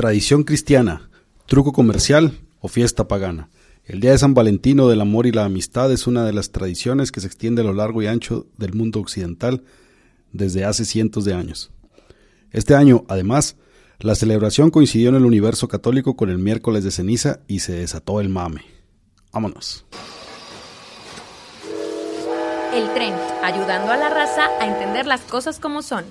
Tradición cristiana, truco comercial o fiesta pagana. El Día de San Valentino del Amor y la Amistad es una de las tradiciones que se extiende a lo largo y ancho del mundo occidental desde hace cientos de años. Este año, además, la celebración coincidió en el universo católico con el miércoles de ceniza y se desató el mame. Vámonos. El tren, ayudando a la raza a entender las cosas como son.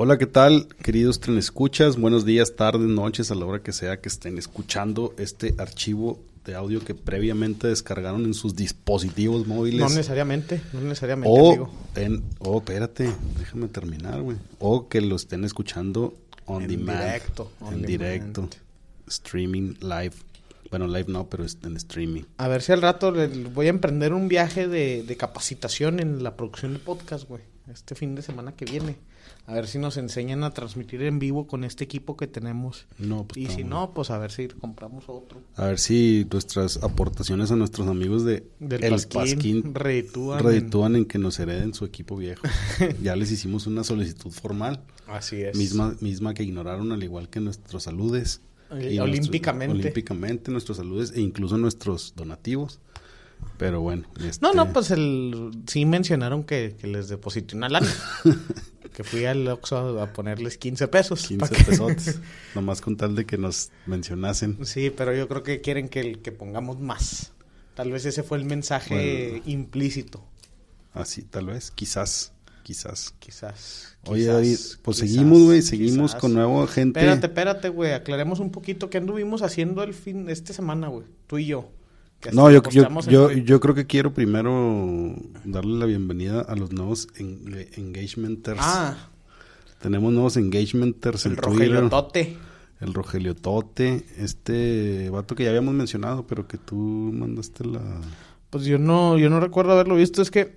Hola, ¿qué tal, queridos tren escuchas? Buenos días, tardes, noches, a la hora que sea que estén escuchando este archivo de audio que previamente descargaron en sus dispositivos móviles. No necesariamente, no necesariamente. O, En, oh, espérate, déjame terminar, güey. O que lo estén escuchando on en Directo, en directo. Streaming live. Bueno, live no, pero en streaming. A ver si al rato voy a emprender un viaje de, de capacitación en la producción de podcast, güey este fin de semana que viene. A ver si nos enseñan a transmitir en vivo con este equipo que tenemos. No, pues, y si no, pues a ver si compramos otro. A ver si nuestras aportaciones a nuestros amigos de Del El Pasquín, reditúan, reditúan en... que nos hereden su equipo viejo. ya les hicimos una solicitud formal. Así es. Misma, misma que ignoraron al igual que nuestros saludes. Eh, olímpicamente. Nuestros, olímpicamente nuestros saludos e incluso nuestros donativos. Pero bueno. No, no, este, pues el, sí mencionaron que, les deposité una lana. que fui al Oxxo a ponerles 15 pesos. 15 pesos. Nomás con tal de que nos mencionasen. Sí, pero yo creo que quieren que, que pongamos más. Tal vez ese fue el mensaje implícito. implícito. Así, tal vez, quizás, quizás. Quizás. Oye, pues seguimos, güey, seguimos con nuevo gente. Espérate, espérate, güey, aclaremos un poquito qué anduvimos haciendo el fin de esta semana, güey, tú y yo. No, yo, yo, yo, creo que quiero primero darle la bienvenida a los nuevos en, engagementers. Ah. Tenemos nuevos engagementers el en Rogelio Tote. El Rogelio Tote, este vato que ya habíamos mencionado, pero que tú mandaste la... Pues yo no, yo no recuerdo haberlo visto, es que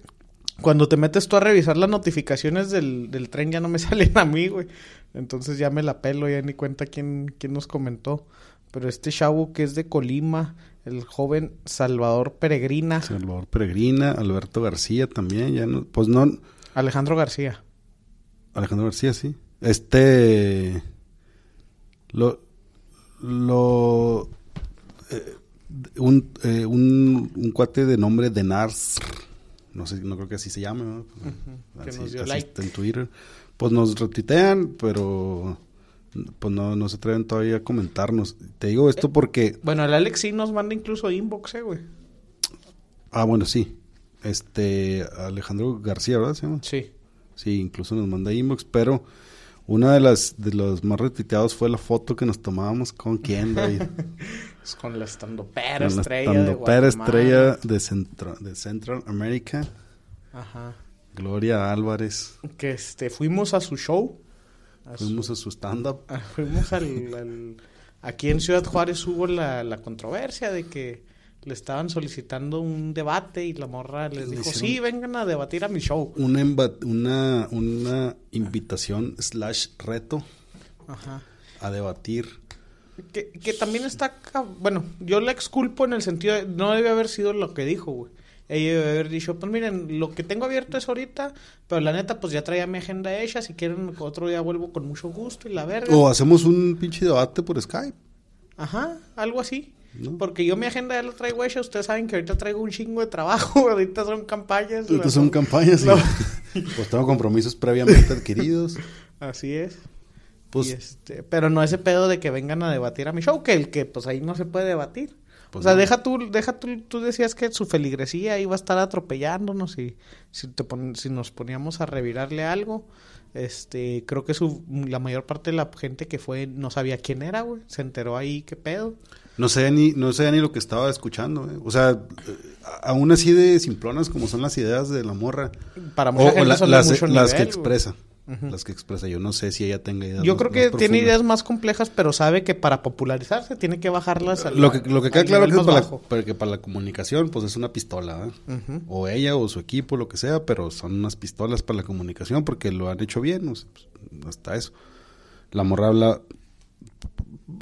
cuando te metes tú a revisar las notificaciones del, del, tren ya no me salen a mí, güey. Entonces ya me la pelo, ya ni cuenta quién, quién nos comentó pero este chavo que es de Colima, el joven Salvador Peregrina. Salvador Peregrina, Alberto García también, ya no, pues no. Alejandro García. Alejandro García, sí. Este. Lo. Lo. Eh, un, eh, un, un, cuate de nombre de Nars. No sé, no creo que así se llame, que dio like. en Twitter. Pues nos retuitean, pero pues no, se atreven todavía a comentarnos. Te digo esto eh, porque... Bueno, el Alex sí nos manda incluso inbox, eh, güey. Ah, bueno, sí. Este, Alejandro García, ¿verdad? Sí. Sí, incluso nos manda inbox, pero una de las de los más retuiteados fue la foto que nos tomábamos con quién, David. es pues con la pera estrella. Estando de estrella de, de Central America. Ajá. Gloria Álvarez. Que este, fuimos a su show fuimos a su stand-up. Fuimos al, Aquí en Ciudad Juárez hubo la, la, controversia de que le estaban solicitando un debate y la morra les dijo, sí, vengan a debatir a mi show. Una, una, una invitación slash reto a debatir. Que, que, también está... Bueno, yo la exculpo en el sentido de... No debe haber sido lo que dijo, güey ella debe haber dicho, pues miren, lo que tengo abierto es ahorita, pero la neta, pues ya traía mi agenda ella si quieren otro día vuelvo con mucho gusto y la verga. O hacemos un pinche debate por Skype. Ajá, algo así. Porque yo mi agenda ya la traigo hecha, ustedes saben que ahorita traigo un chingo de trabajo, ahorita son campañas. Ahorita son campañas, pues tengo compromisos previamente adquiridos. Así es. Pues, este, pero no ese pedo de que vengan a debatir a mi show, que el que pues ahí no se puede debatir. Pues o sea, deja tú, deja tú, tú decías que su feligresía iba a estar atropellándonos y si, te si nos poníamos a revirarle algo, este, creo que su, la mayor parte de la gente que fue no sabía quién era, güey, se enteró ahí, qué pedo. No sé ni, no sé ni lo que estaba escuchando, eh. o sea, eh, aún así de simplonas como son las ideas de la morra. Para mucha o, son las, las que expresa las que expresa. Yo no sé si ella tenga ideas. Yo creo que tiene ideas más complejas, pero sabe que para popularizarse tiene que bajarlas. Al, lo que, lo que queda claro que es para la, para la comunicación, pues es una pistola. ¿eh? O ella o su equipo, lo que sea, pero son unas pistolas para la comunicación porque lo han hecho bien. Pues, hasta eso. La morra habla.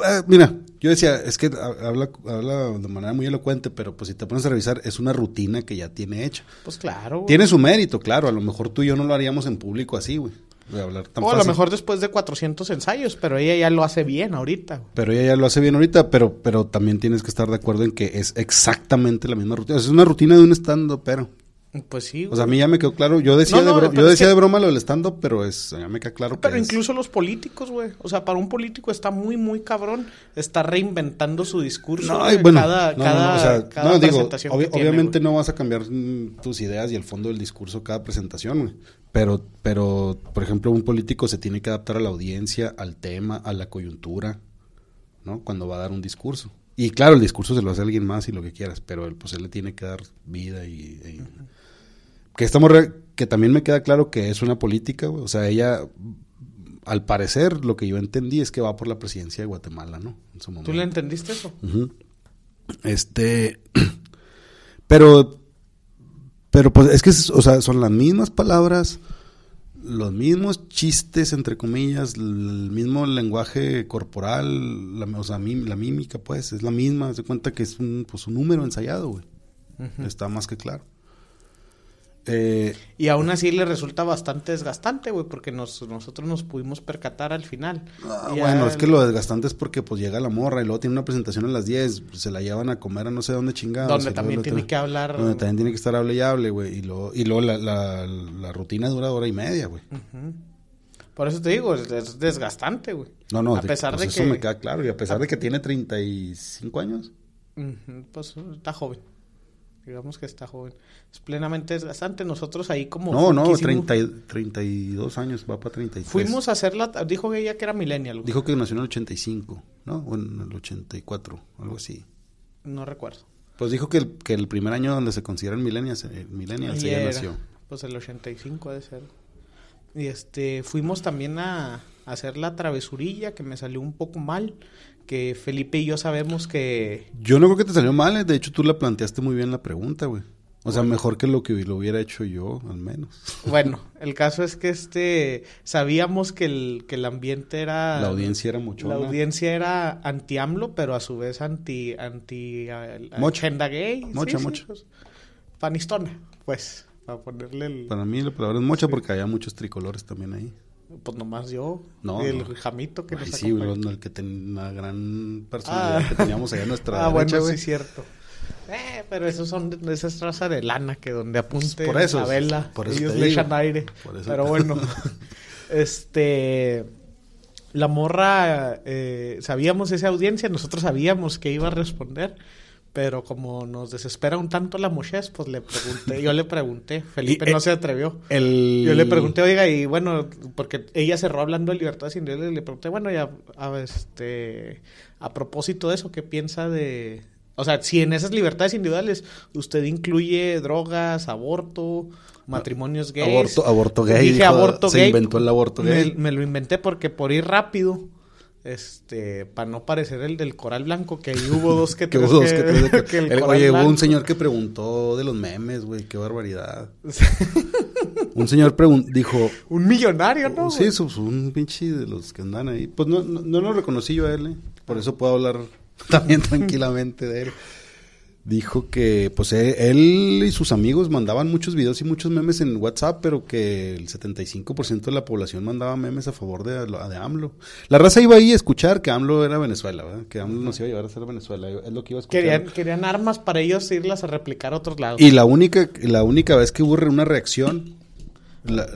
Eh, mira, yo decía, es que habla, habla de manera muy elocuente, pero pues si te pones a revisar, es una rutina que ya tiene hecha. Pues claro. Tiene su mérito, claro. A lo mejor tú y yo no lo haríamos en público así, güey. O a lo mejor después de 400 ensayos, pero ella ya lo hace bien ahorita. Pero ella ya lo hace bien ahorita, pero, pero también tienes que estar de acuerdo en que es exactamente la misma rutina. Es una rutina de un estando, pero. Pues sí. O sea, a mí ya me quedó claro. Yo decía, de, yo decía de broma lo del estando, pero es, ya me queda claro. Pero incluso los políticos, güey. O sea, para un político está muy, muy cabrón. Está reinventando su discurso. cada, cada, cada presentación. obviamente no vas a cambiar tus ideas y el fondo del discurso cada presentación, güey. Pero, pero, por ejemplo, un político se tiene que adaptar a la audiencia, al tema, a la coyuntura, ¿no? Cuando va a dar un discurso. Y claro, el discurso se lo hace alguien más y lo que quieras, pero él, pues él le tiene que dar vida y... que estamos... que también me queda claro que es una política, o sea, ella al parecer, lo que yo entendí es que va por la presidencia de Guatemala, ¿no? En su momento. ¿Tú le entendiste eso? Este. Pero pero pues es que, o sea, son las mismas palabras, los mismos chistes, entre comillas, el mismo lenguaje corporal, la, o sea, la mímica, pues, es la misma. Se cuenta que es un, pues, un número ensayado, güey. Está más que claro. Este, y aún así le resulta bastante desgastante, güey, porque nosotros nos pudimos percatar al final. Ah, bueno, es que lo desgastante es porque pues llega la morra y luego tiene una presentación a las 10, pues, se la llevan a comer a no sé dónde chingados. Donde también tiene que hablar. Donde también tiene que estar hable y hable, güey. Y luego, y luego la, rutina dura hora y media, güey. Por eso te digo, es, desgastante, güey. No, no, a pesar pues de eso me queda claro. Y a pesar de que tiene 35 años. pues está joven digamos que está joven. Es plenamente bastante Nosotros ahí como... No, no, 30, 32 años, va para y Fuimos a hacerla. dijo Dijo ella que era millennial. Dijo que nació en el 85, ¿no? O en el 84, algo así. No recuerdo. Pues dijo que el, que el primer año donde se consideran millennials, el se ella nació. Pues el 85 ha de ser. Y este, fuimos también a, hacer la travesurilla, que me salió un poco mal, que Felipe y yo sabemos que... Yo no creo que te salió mal, eh. de hecho tú la planteaste muy bien la pregunta, güey. O sea, mejor que lo que lo hubiera hecho yo, al menos. Bueno, el caso es que este sabíamos que el, que el ambiente era. La audiencia era mucho. La audiencia era anti AMLO, pero a su vez anti anti agenda gay. Mocha, pues, panistona, pues. Para ponerle Para mí la palabra es mocha porque había muchos tricolores también ahí. Pues nomás yo. El jamito que nos Sí, bro, el que tenía una gran personalidad ah. que teníamos allá en nuestra. Ah, derecha, bueno, sí, es cierto. Eh, pero esos son de esa traza de lana que donde apunte por eso, la vela, por eso ellos le echan aire. pero bueno, este. La morra, eh, sabíamos esa audiencia, nosotros sabíamos que iba a responder pero como nos desespera un tanto la mujer, pues le pregunté, yo le pregunté, Felipe e no se atrevió. Yo le pregunté, oiga, y bueno, porque ella cerró hablando de libertades individuales, le pregunté, bueno, ya a, este, a propósito de eso, ¿qué piensa de...? O sea, si en esas libertades individuales usted incluye drogas, aborto, matrimonios gays. Aborto, aborto gay. Dije aborto se inventó el aborto gay. me lo inventé porque por ir rápido este, para no parecer el del coral blanco, que ahí hubo dos que tres. oye, hubo un señor que preguntó de los memes, güey, qué barbaridad. un señor dijo... Un millonario, ¿no? Sí, un pinche de los que andan ahí. Pues no, no, lo reconocí yo a él, ¿eh? por eso puedo hablar también tranquilamente de él dijo que pues e-, él y sus amigos mandaban muchos videos y muchos memes en WhatsApp, pero que el 75% de la población mandaba memes a favor de, de, AMLO. La raza iba ahí a escuchar que AMLO era Venezuela, ¿verdad? Que AMLO iba a llevar a ser Venezuela, es lo que iba a escuchar. Querían, armas para ellos irlas a replicar a otros lados. Y la única, la única vez que hubo una reacción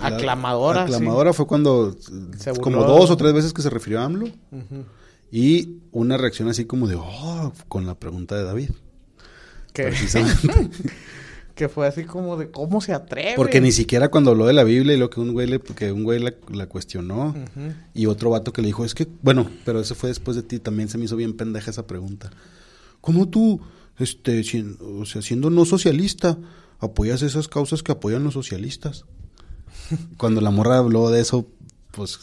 aclamadora. fue cuando como dos o tres veces que se refirió a AMLO. Y una reacción así como de, oh, con la pregunta de David. Que, fue así como de cómo se atreve. Porque ni siquiera cuando habló de la Biblia y lo que un güey le, porque un güey la, cuestionó y otro vato que le dijo, es que, bueno, pero eso fue después de ti, también se me hizo bien pendeja esa pregunta. ¿Cómo tú, este, o siendo no socialista, apoyas esas causas que apoyan los socialistas? cuando la morra habló de eso, pues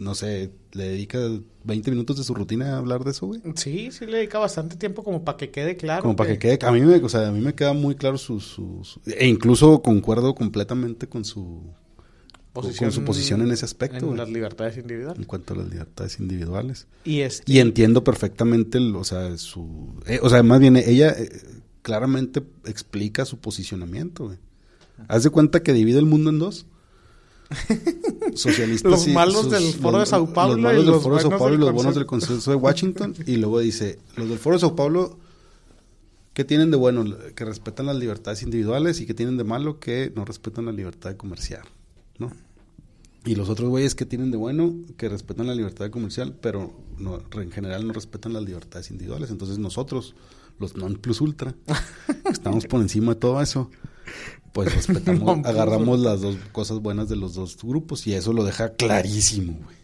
no sé, le dedica 20 minutos de su rutina a hablar de eso, güey. Sí, sí le dedica bastante tiempo como para que quede claro. Como para que quede, a mí me, o sea, a mí me queda muy claro su, e incluso concuerdo completamente con su posición, su posición en ese aspecto. En las libertades individuales. En cuanto a las libertades individuales. Y es este y entiendo perfectamente, o sea, su, eh, o sea, más bien ella eh, claramente explica su posicionamiento, güey. Haz de cuenta que divide el mundo en dos socialistas. los malos del Foro de Sao Paulo. Los y los del Foro de Sao Paulo y los buenos del Consenso de Washington. y luego dice, los del Foro de Sao Paulo, ¿qué tienen de bueno? Que respetan las libertades individuales y que tienen de malo que no respetan la libertad de comerciar, ¿no? Y los otros güeyes que tienen de bueno, que respetan la libertad comercial, pero no, en general no respetan las libertades individuales. Entonces nosotros, los non plus ultra, estamos por encima de todo eso. Pues, pues agarramos las dos cosas buenas de los dos grupos y eso lo deja clarísimo, güey.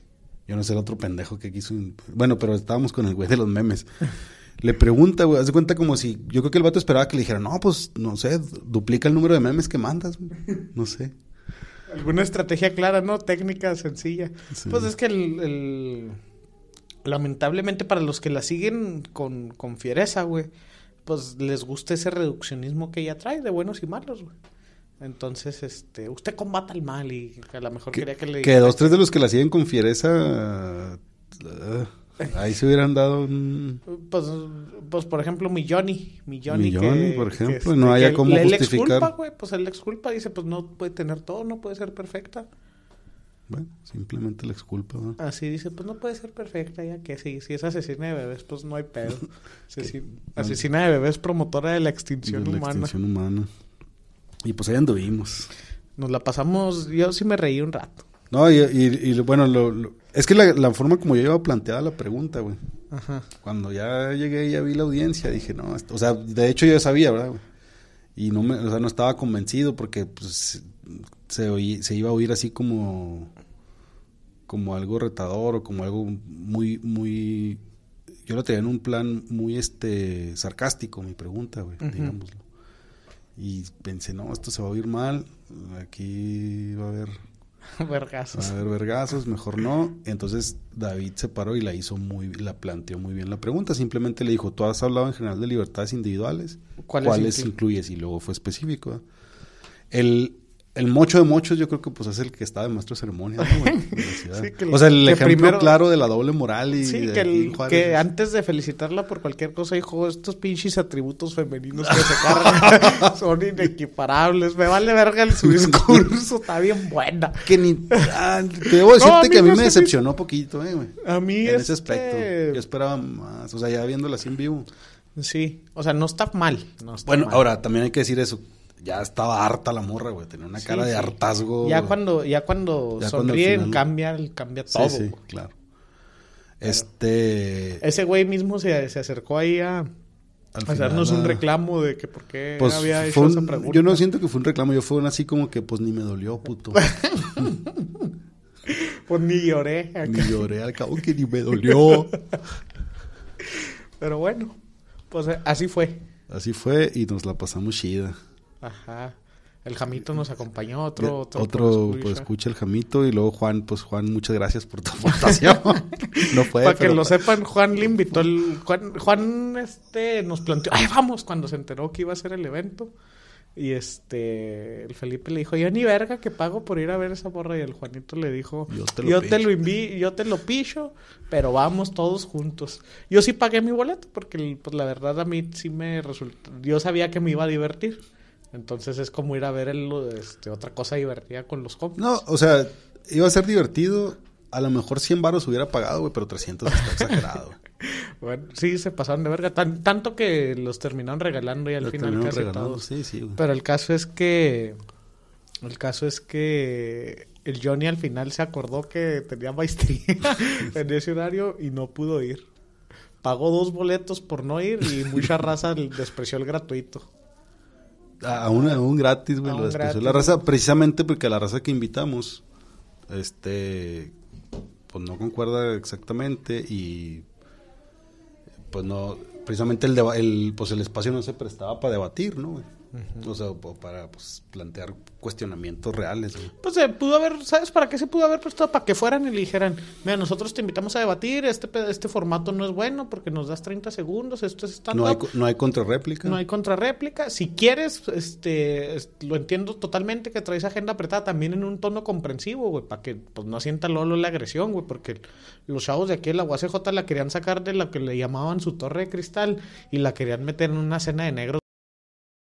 Yo no sé el otro pendejo que quiso. Bueno, pero estábamos con el güey de los memes. Le pregunta, güey, haz de cuenta como si. Yo creo que el vato esperaba que le dijera, no, pues no sé, duplica el número de memes que mandas, No sé. Alguna estrategia clara, ¿no? Técnica sencilla. Pues es que el, Lamentablemente para los que la siguen con, con fiereza, güey pues les gusta ese reduccionismo que ella trae de buenos y malos, güey. Entonces, este, usted combata el mal y a lo mejor quería que le... Que dos, tres de los que la siguen con fiereza... Ah, ahí se hubieran dado un... Pues, pues por ejemplo, mi Johnny. Mi Johnny, por ejemplo, este, no haya como justificar... Él exculpa, güey, pues él exculpa, dice, pues no puede tener todo, no puede ser perfecta simplemente la exculpa. Así dice, pues no puede ser perfecta, ya que sí, si es asesina de bebés, pues no hay pedo. Asesina, de bebés, promotora de la extinción humana. Y pues ahí anduvimos. Nos la pasamos, yo sí me reí un rato. No, y, bueno, es que la, forma como yo iba planteada la pregunta, güey. Cuando ya llegué y ya vi la audiencia, dije, no, o sea, de hecho yo ya sabía, ¿verdad, Y no me, o sea, no estaba convencido porque pues se, se iba a oír así como como algo retador o como algo muy, muy... Yo lo tenía en un plan muy este sarcástico, mi pregunta, güey, digámoslo. Y pensé, no, esto se va a oír mal, aquí va a haber... vergazos. Va a haber vergazos, mejor no. Entonces David se paró y la hizo muy, la planteó muy bien la pregunta. Simplemente le dijo, tú has hablado en general de libertades individuales, ¿cuáles, incluyes? Y luego fue específico. El, el mocho de mochos yo creo que pues es el que está de maestro ceremonia o sea el ejemplo claro de la doble moral y que, pues. antes de felicitarla por cualquier cosa dijo estos pinches atributos femeninos que se cargan son inequiparables me vale verga el su discurso está bien buena que ni ah, te debo decirte que a mí me decepcionó poquito eh, a mí en ese aspecto yo esperaba más o sea ya viéndola así en vivo Sí, o sea, no está mal. bueno, ahora también hay que decir eso ya estaba harta la morra, güey. Tenía una cara de hartazgo. Ya cuando, ya cuando sonríen, cambia, todo. Sí, claro. Este. Ese güey mismo se, se acercó ahí a. Al hacernos un reclamo de que por qué pues, había hecho esa pregunta. Yo no siento que fue un reclamo, yo fue así como que pues ni me dolió, puto. pues ni lloré. Ni lloré, al cabo que ni me dolió. Pero bueno, pues así fue. Así fue y nos la pasamos chida. Ajá. El Jamito nos acompañó, otro... Otro, pues escucha el Jamito y luego Juan, pues Juan, muchas gracias por tu aportación. no puede, Para que lo sepan, Juan le invitó, el, Juan, Juan este, nos planteó, ay, vamos, cuando se enteró que iba a ser el evento. Y este, el Felipe le dijo, yo ni verga que pago por ir a ver esa borra. Y el Juanito le dijo, yo te lo, yo te lo pillo, pero vamos todos juntos. Yo sí pagué mi boleto porque, pues la verdad a mí sí me resultó, yo sabía que me iba a divertir. Entonces es como ir a ver el, este, otra cosa divertida con los compas. No, o sea, iba a ser divertido. A lo mejor 100 baros hubiera pagado, güey, pero 300 está exagerado. bueno, sí, se pasaron de verga. tanto que los terminaron regalando y al final Pero el caso es que... El caso es que el Johnny al final se acordó que tenía maestría en ese horario y no pudo ir. Pagó dos boletos por no ir y mucha raza despreció el gratuito. A, gratis, güey. Lo La raza, precisamente porque la raza que invitamos, este, pues no concuerda exactamente y pues no, precisamente el, el, pues el espacio no se prestaba para debatir, ¿no? O sea, para pues, plantear cuestionamientos reales. Pues se eh, pudo haber, ¿sabes para qué se pudo haber puesto? Para que fueran y le dijeran, mira, nosotros te invitamos a debatir, este, este formato no es bueno porque nos das 30 segundos, esto es stand No hay, no hay contrarréplica. No hay contrarréplica. Si quieres, este, lo entiendo totalmente que traes agenda apretada también en un tono comprensivo, güey, para que pues, no sienta Lolo la agresión, güey, porque los chavos de aquí de la UACJ la querían sacar de la que le llamaban su torre de cristal y la querían meter en una cena de negro